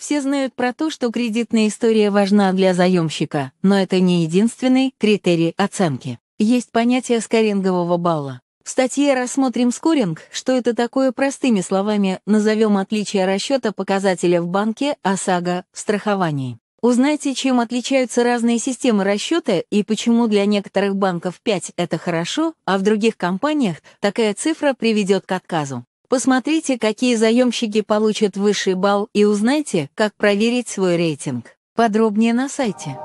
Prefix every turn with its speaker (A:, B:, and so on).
A: Все знают про то, что кредитная история важна для заемщика, но это не единственный критерий оценки. Есть понятие скорингового балла. В статье рассмотрим скоринг, что это такое простыми словами, назовем отличие расчета показателя в банке, ОСАГО, а в страховании. Узнайте, чем отличаются разные системы расчета и почему для некоторых банков 5 это хорошо, а в других компаниях такая цифра приведет к отказу. Посмотрите, какие заемщики получат высший балл и узнайте, как проверить свой рейтинг. Подробнее на сайте.